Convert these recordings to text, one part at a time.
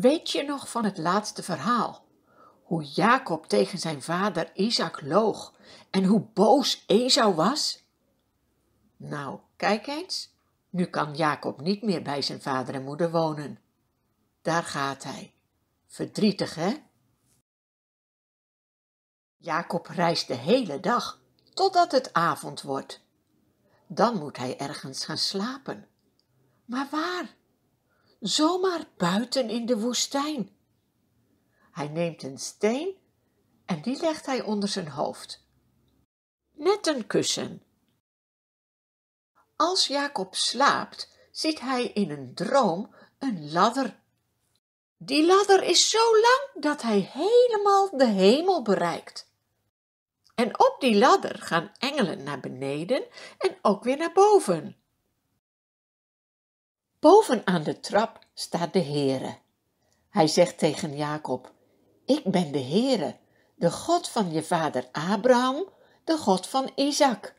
Weet je nog van het laatste verhaal? Hoe Jacob tegen zijn vader Isaac loog en hoe boos Esau was? Nou, kijk eens, nu kan Jacob niet meer bij zijn vader en moeder wonen. Daar gaat hij. Verdrietig, hè? Jacob reist de hele dag totdat het avond wordt. Dan moet hij ergens gaan slapen. Maar waar? zomaar buiten in de woestijn. Hij neemt een steen en die legt hij onder zijn hoofd. Net een kussen. Als Jacob slaapt, ziet hij in een droom een ladder. Die ladder is zo lang dat hij helemaal de hemel bereikt. En op die ladder gaan engelen naar beneden en ook weer naar boven. Boven aan de trap staat de Heere. Hij zegt tegen Jacob: Ik ben de Heere, de God van je vader Abraham, de God van Isaac.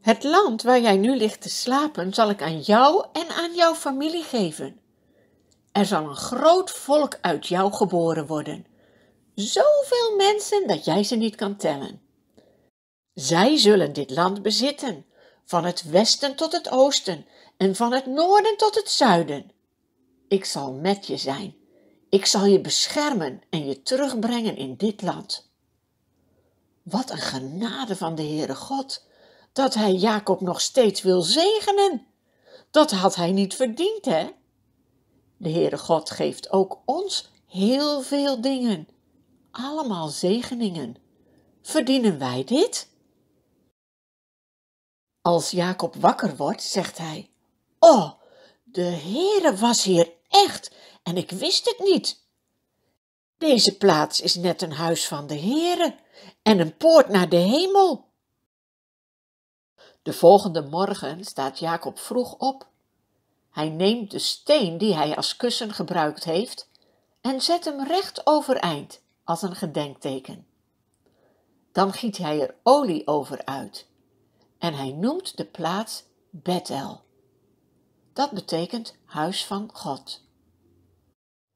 Het land waar jij nu ligt te slapen zal ik aan jou en aan jouw familie geven. Er zal een groot volk uit jou geboren worden. Zoveel mensen dat jij ze niet kan tellen. Zij zullen dit land bezitten van het westen tot het oosten en van het noorden tot het zuiden. Ik zal met je zijn. Ik zal je beschermen en je terugbrengen in dit land. Wat een genade van de Heere God, dat hij Jacob nog steeds wil zegenen. Dat had hij niet verdiend, hè? De Heere God geeft ook ons heel veel dingen. Allemaal zegeningen. Verdienen wij dit? Als Jacob wakker wordt, zegt hij: Oh, de Heere was hier echt en ik wist het niet. Deze plaats is net een huis van de Heere en een poort naar de hemel. De volgende morgen staat Jacob vroeg op. Hij neemt de steen die hij als kussen gebruikt heeft en zet hem recht overeind als een gedenkteken. Dan giet hij er olie over uit en hij noemt de plaats Bethel. Dat betekent huis van God.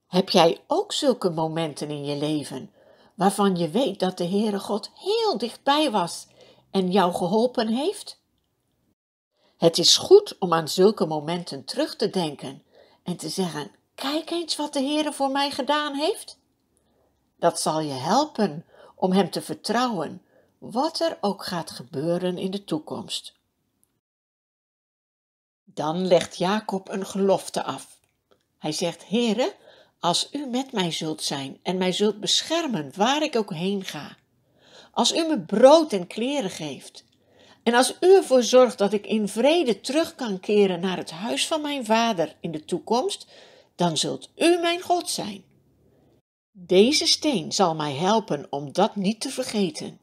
Heb jij ook zulke momenten in je leven waarvan je weet dat de Heere God heel dichtbij was en jou geholpen heeft? Het is goed om aan zulke momenten terug te denken en te zeggen: Kijk eens wat de Heere voor mij gedaan heeft. Dat zal je helpen om Hem te vertrouwen wat er ook gaat gebeuren in de toekomst. Dan legt Jacob een gelofte af. Hij zegt: Heere, als u met mij zult zijn en mij zult beschermen waar ik ook heen ga, als u me brood en kleren geeft, en als u ervoor zorgt dat ik in vrede terug kan keren naar het huis van mijn vader in de toekomst, dan zult u mijn God zijn. Deze steen zal mij helpen om dat niet te vergeten.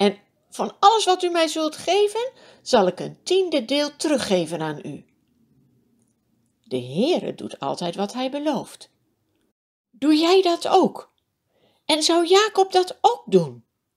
En van alles wat u mij zult geven, zal ik een tiende deel teruggeven aan u. De Heere doet altijd wat hij belooft. Doe jij dat ook? En zou Jacob dat ook doen?